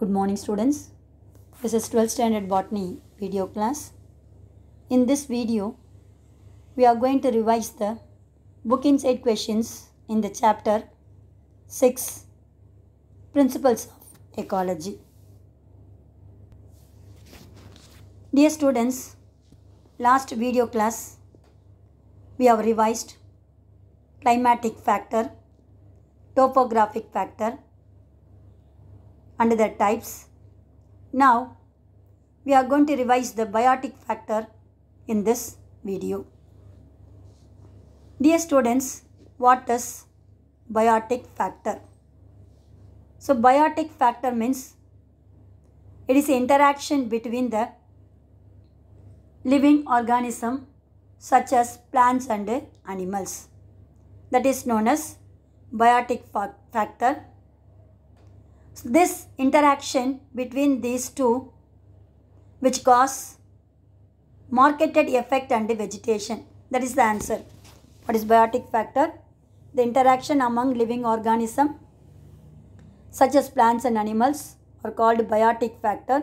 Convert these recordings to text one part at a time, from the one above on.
Good morning students. This is 12th standard botany video class. In this video, we are going to revise the book inside questions in the chapter 6 Principles of Ecology. Dear students, last video class we have revised climatic factor, topographic factor, under the types. Now, we are going to revise the biotic factor in this video. Dear students, what is biotic factor? So, biotic factor means it is interaction between the living organism such as plants and animals that is known as biotic factor this interaction between these two which cause marketed effect and the vegetation. That is the answer. What is biotic factor? The interaction among living organism, such as plants and animals are called biotic factor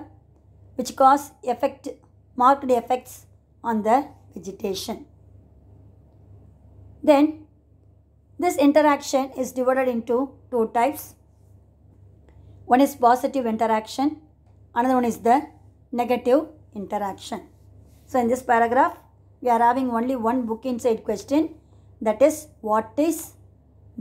which cause effect, marked effects on the vegetation. Then this interaction is divided into two types one is positive interaction, another one is the negative interaction. So in this paragraph, we are having only one book inside question that is what is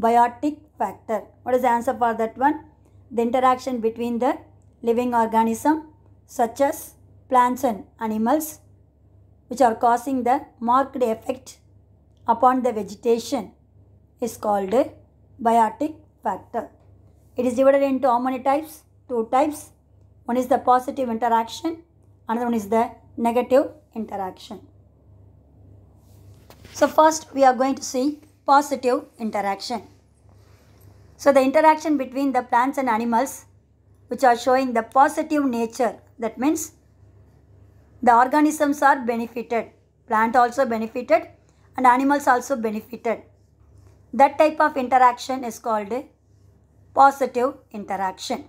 biotic factor? What is the answer for that one? The interaction between the living organism such as plants and animals which are causing the marked effect upon the vegetation is called biotic factor. It is divided into how many types? Two types. One is the positive interaction, another one is the negative interaction. So first we are going to see positive interaction. So the interaction between the plants and animals which are showing the positive nature that means the organisms are benefited plant also benefited and animals also benefited that type of interaction is called positive interaction.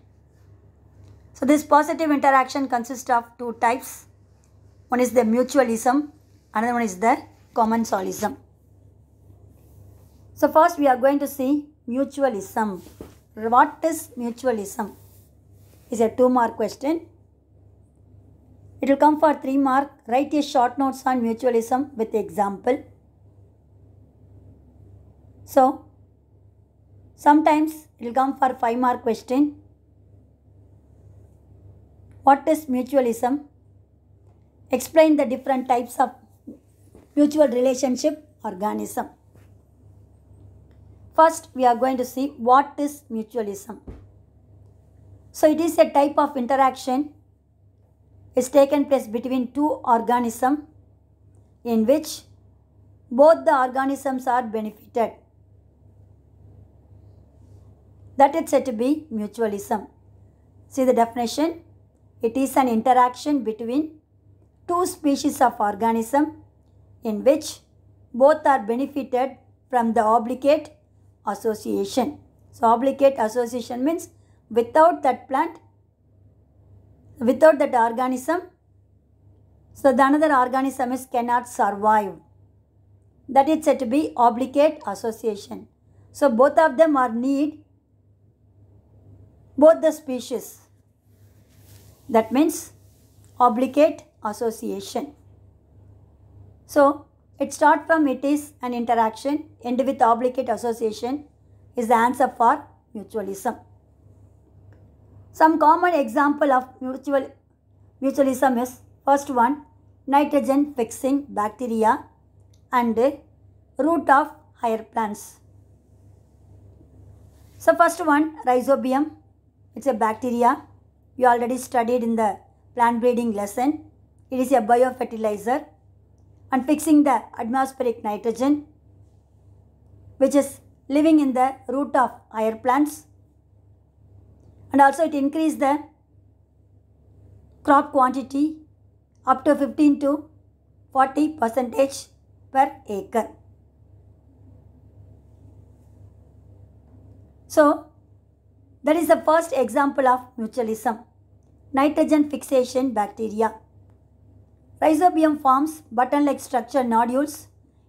So this positive interaction consists of two types. One is the mutualism, another one is the commensalism. So first we are going to see mutualism. What is mutualism? Is a two mark question. It will come for three mark. Write a short notes on mutualism with example. So sometimes will come for 5 mark question. What is mutualism? Explain the different types of mutual relationship organism. First, we are going to see what is mutualism. So, it is a type of interaction is taken place between two organisms in which both the organisms are benefited that is said to be mutualism. See the definition? It is an interaction between two species of organism in which both are benefited from the obligate association. So, obligate association means without that plant, without that organism, so the another organism is cannot survive. That is said to be obligate association. So, both of them are need both the species. That means obligate association. So it starts from it is an interaction, end with obligate association is the answer for mutualism. Some common example of mutual, mutualism is first one nitrogen fixing bacteria and root of higher plants. So first one rhizobium it's a bacteria. You already studied in the plant breeding lesson. It is a biofertilizer and fixing the atmospheric nitrogen which is living in the root of higher plants and also it increase the crop quantity up to 15 to 40 percentage per acre. So, that is the first example of mutualism. Nitrogen fixation bacteria. Rhizobium forms button-like structure nodules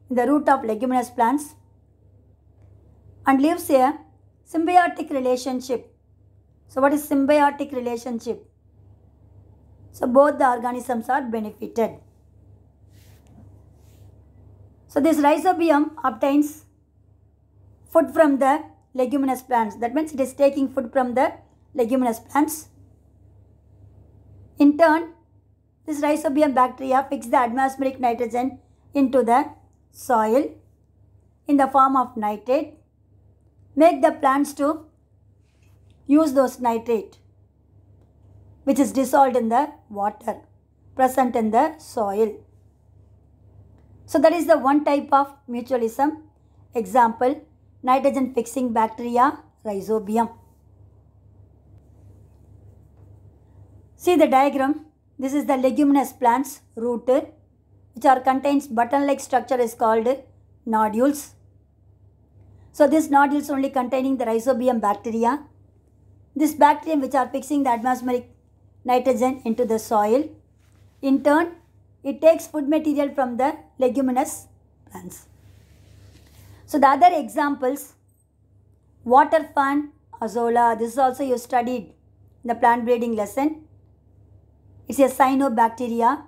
in the root of leguminous plants and lives a symbiotic relationship. So what is symbiotic relationship? So both the organisms are benefited. So this rhizobium obtains food from the leguminous plants. That means it is taking food from the leguminous plants. In turn, this rhizobium bacteria fix the atmospheric nitrogen into the soil in the form of nitrate, make the plants to use those nitrate which is dissolved in the water present in the soil. So that is the one type of mutualism example nitrogen fixing bacteria rhizobium. See the diagram. This is the leguminous plants root which are contains button-like structure is called nodules. So this nodules only containing the rhizobium bacteria. This bacterium which are fixing the atmospheric nitrogen into the soil. In turn, it takes food material from the leguminous plants. So the other examples, water fern, azolla, this is also you studied in the plant breeding lesson. It's a cyanobacteria,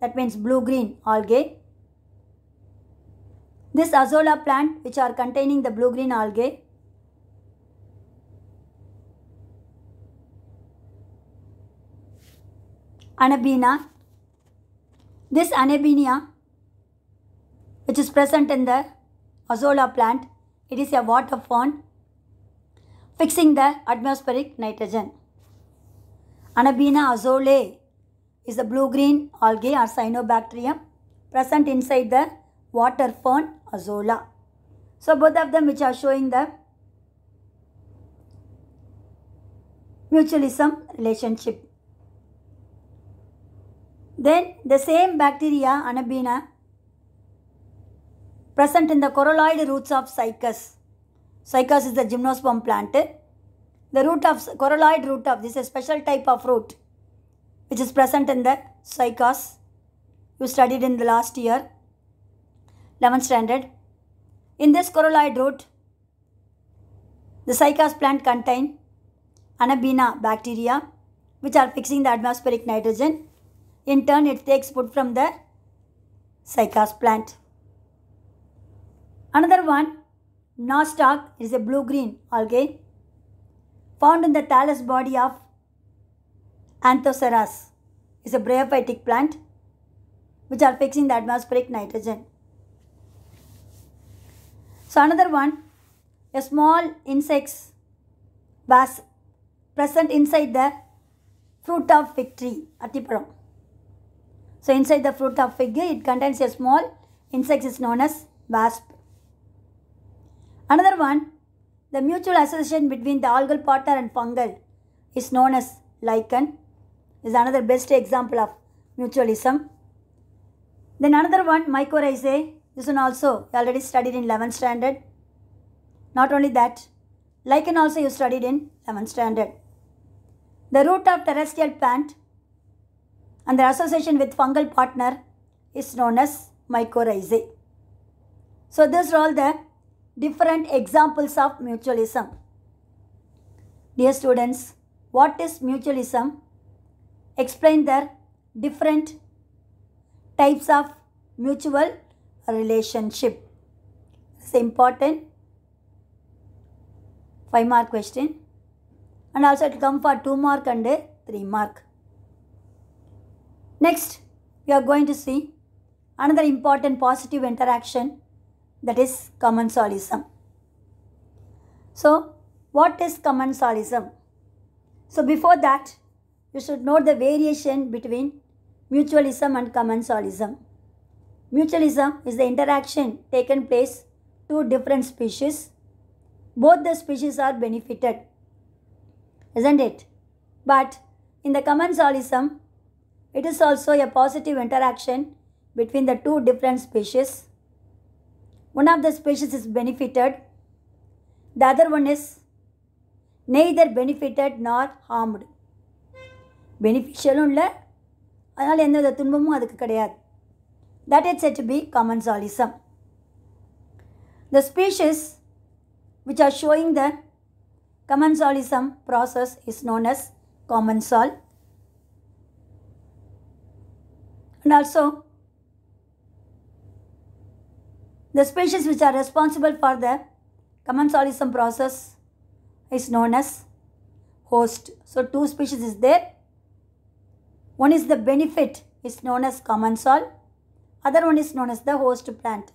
that means blue-green algae. This azolla plant which are containing the blue-green algae Anabina. This Anabinia, which is present in the azolla plant. It is a water fern fixing the atmospheric nitrogen. Anabina azole is a blue-green algae or cyanobacterium present inside the water fern azolla. So both of them which are showing the mutualism relationship. Then the same bacteria, Anabina, present in the coralloid roots of cycas. Cycas is the gymnosperm plant. The root of coralloid root of this is a special type of root which is present in the cycas. You studied in the last year, 11th standard. In this coralloid root, the cycas plant contain anabina bacteria which are fixing the atmospheric nitrogen. In turn, it takes food from the cycas plant. Another one, Nostoc is a blue-green algae found in the thallus body of Anthoceras It's a bryophytic plant which are fixing the atmospheric nitrogen. So another one, a small insect was present inside the fruit of fig tree, atiparam. So inside the fruit of fig, it contains a small insect is known as wasp. Another one, the mutual association between the algal partner and fungal is known as lichen, is another best example of mutualism. Then another one, mycorrhizae, this one also already studied in 11th standard. Not only that, lichen also you studied in 11th standard. The root of terrestrial plant and their association with fungal partner is known as mycorrhizae. So these are all the different examples of mutualism. Dear students, what is mutualism? Explain their different types of mutual relationship. It's important. 5 mark question. And also it will come for 2 mark and 3 mark. Next, we are going to see another important positive interaction that is commensalism. So, what is commensalism? So, before that, you should know the variation between mutualism and commensalism. Mutualism is the interaction taken place two different species. Both the species are benefited, isn't it? But in the commensalism, it is also a positive interaction between the two different species one of the species is benefitted the other one is neither benefitted nor harmed. பெனிஃபிஷியலும் இல்லை அதனால் எந்தவித துன்பமும் அதுக்கு கிடையாது that it's at B commensalism the species which are showing the commensalism process is known as commensal and also The species which are responsible for the commensalism process is known as host. So two species is there. One is the benefit is known as commensal. Other one is known as the host plant.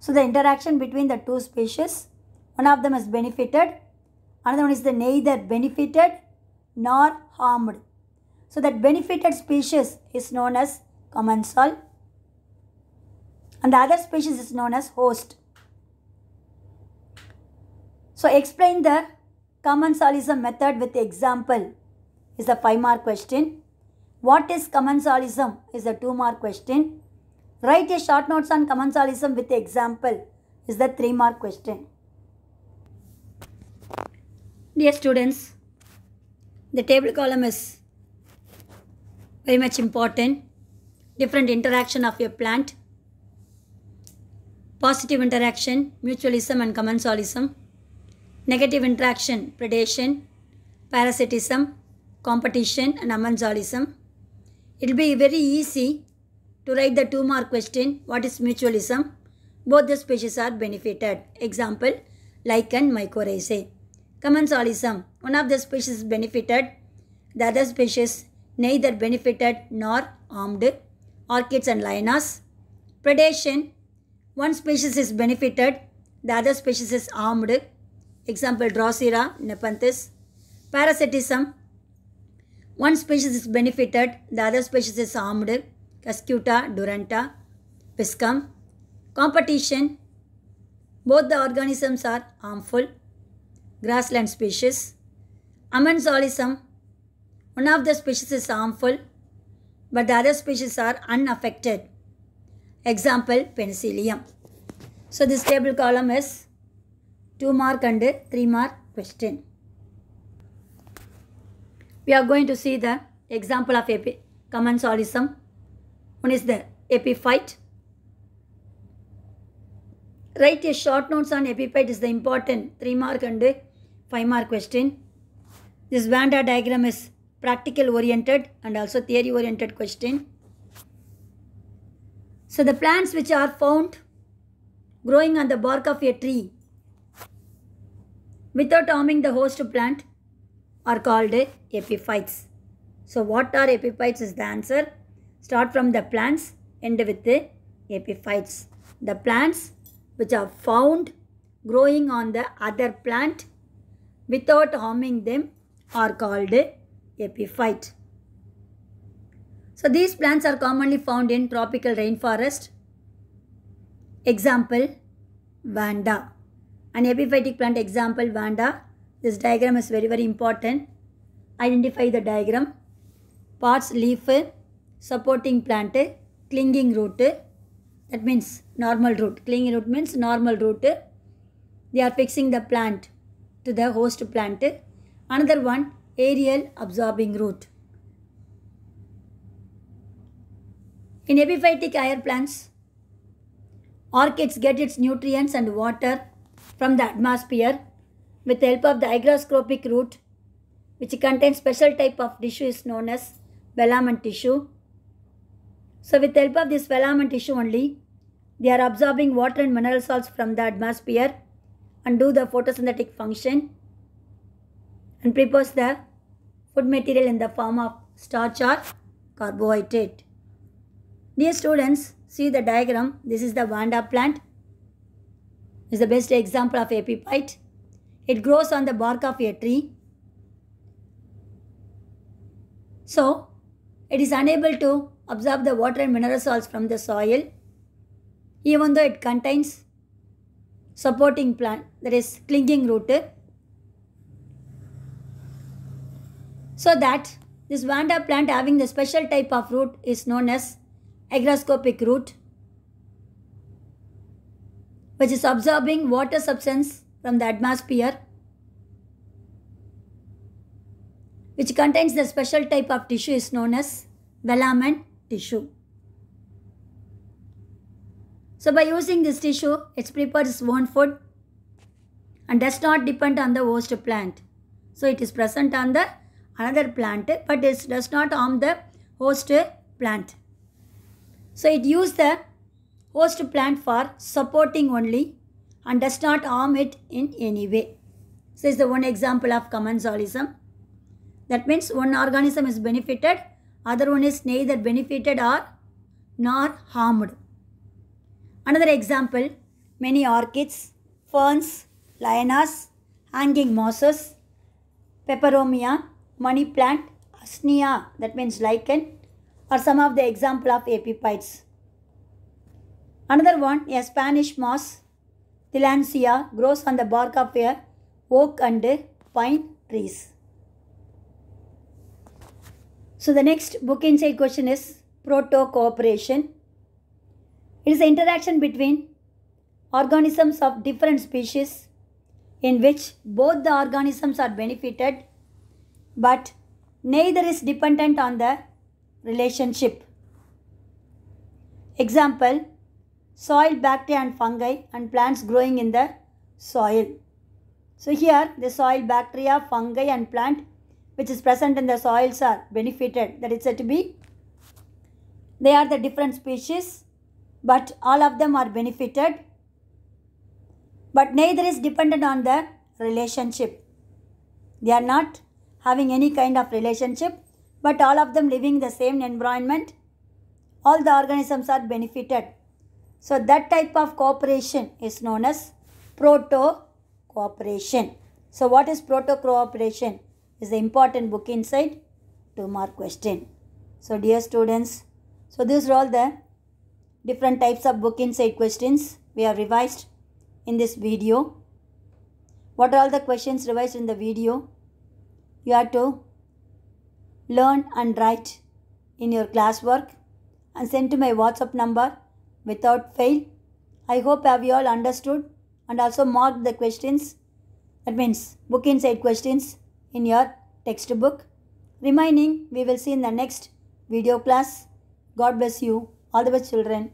So the interaction between the two species, one of them is benefited, another one is the neither benefited nor harmed. So that benefited species is known as commensal and the other species is known as host. So explain the common solism method with example is a 5 mark question. What is commensalism? is a 2 mark question. Write a short notes on commensalism with example is the 3 mark question. Dear students, the table column is very much important. Different interaction of a plant positive interaction, mutualism and commensalism, negative interaction, predation, parasitism, competition and amensalism. It will be very easy to write the two mark question, what is mutualism? Both the species are benefited. Example, lichen mycorrhizae. Commensalism, one of the species benefited, the other species neither benefited nor harmed. Orchids and lianas. Predation, one species is benefited, the other species is harmed. Example Drosera nepenthes. Parasitism. One species is benefited, the other species is harmed. Cascuta, Duranta, Piscum. Competition. Both the organisms are harmful. Grassland species. Amenzolism. One of the species is harmful, but the other species are unaffected. Example penicillium. So this table column is 2 mark and 3 mark question. We are going to see the example of epi common solism. One is the epiphyte. Write a short notes on epiphyte is the important 3 mark and 5 mark question. This Vanda diagram is practical oriented and also theory oriented question. So the plants which are found growing on the bark of a tree without harming the host plant are called epiphytes. So what are epiphytes is the answer. Start from the plants, end with the epiphytes. The plants which are found growing on the other plant without harming them are called epiphyte. So these plants are commonly found in tropical rainforest. Example, Vanda. An epiphytic plant example, Vanda. This diagram is very, very important. Identify the diagram. Parts leaf, supporting plant, clinging root. That means normal root. Clinging root means normal root. They are fixing the plant to the host plant. Another one, aerial absorbing root In epiphytic air plants, orchids get its nutrients and water from the atmosphere with the help of the hygroscopic root which contains special type of tissue is known as velamen tissue. So with the help of this velamen tissue only, they are absorbing water and mineral salts from the atmosphere and do the photosynthetic function and prepare the food material in the form of starch or carbohydrate. Dear students, see the diagram. This is the Vanda plant. It's the best example of epiphyte. It grows on the bark of a tree. So, it is unable to absorb the water and mineral salts from the soil even though it contains supporting plant that is clinging root so that this vanda plant having the special type of root is known as agroscopic route which is absorbing water substance from the atmosphere which contains the special type of tissue is known as velamen tissue. So by using this tissue, it prepares its own food and does not depend on the host plant. So it is present on the another plant but it does not harm the host plant. So it used the host plant for supporting only and does not harm it in any way. So is the one example of commensalism. That means one organism is benefited, other one is neither benefited or nor harmed. Another example, many orchids, ferns, lianas, hanging mosses, peperomia, money plant, asnia. that means lichen, are some of the example of epiphytes. Another one, a Spanish moss, Tillandsia, grows on the bark of a oak and pine trees. So the next book inside question is proto-cooperation. It is the interaction between organisms of different species in which both the organisms are benefited but neither is dependent on the relationship. Example soil bacteria and fungi and plants growing in the soil. So here the soil bacteria, fungi and plant which is present in the soils are benefited that is said to be they are the different species but all of them are benefited but neither is dependent on the relationship. They are not having any kind of relationship but all of them living the same environment, all the organisms are benefited. So that type of cooperation is known as proto-cooperation. So what is proto-cooperation is the important book inside two mark question. So dear students, so these are all the different types of book inside questions we have revised in this video. What are all the questions revised in the video? You have to learn and write in your classwork and send to my WhatsApp number without fail. I hope have you all understood and also marked the questions that means book inside questions in your textbook. Remaining we will see in the next video class. God bless you. All the best children.